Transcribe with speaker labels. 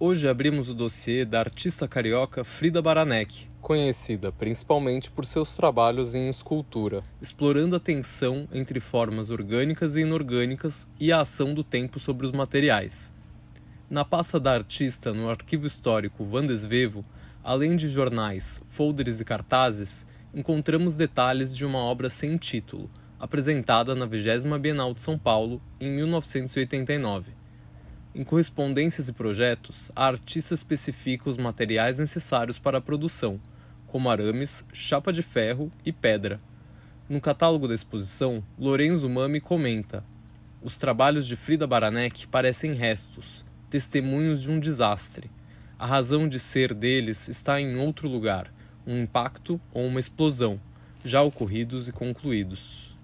Speaker 1: Hoje abrimos o dossiê da artista carioca Frida Baranek, conhecida principalmente por seus trabalhos em escultura, explorando a tensão entre formas orgânicas e inorgânicas e a ação do tempo sobre os materiais. Na pasta da artista no arquivo histórico Vandesvevo, além de jornais, folders e cartazes, encontramos detalhes de uma obra sem título, apresentada na 20 Bienal de São Paulo em 1989. Em correspondências e projetos, a artista especifica os materiais necessários para a produção, como arames, chapa de ferro e pedra. No catálogo da exposição, Lorenzo Mami comenta: Os trabalhos de Frida Baranek parecem restos, testemunhos de um desastre. A razão de ser deles está em outro lugar, um impacto ou uma explosão, já ocorridos e concluídos.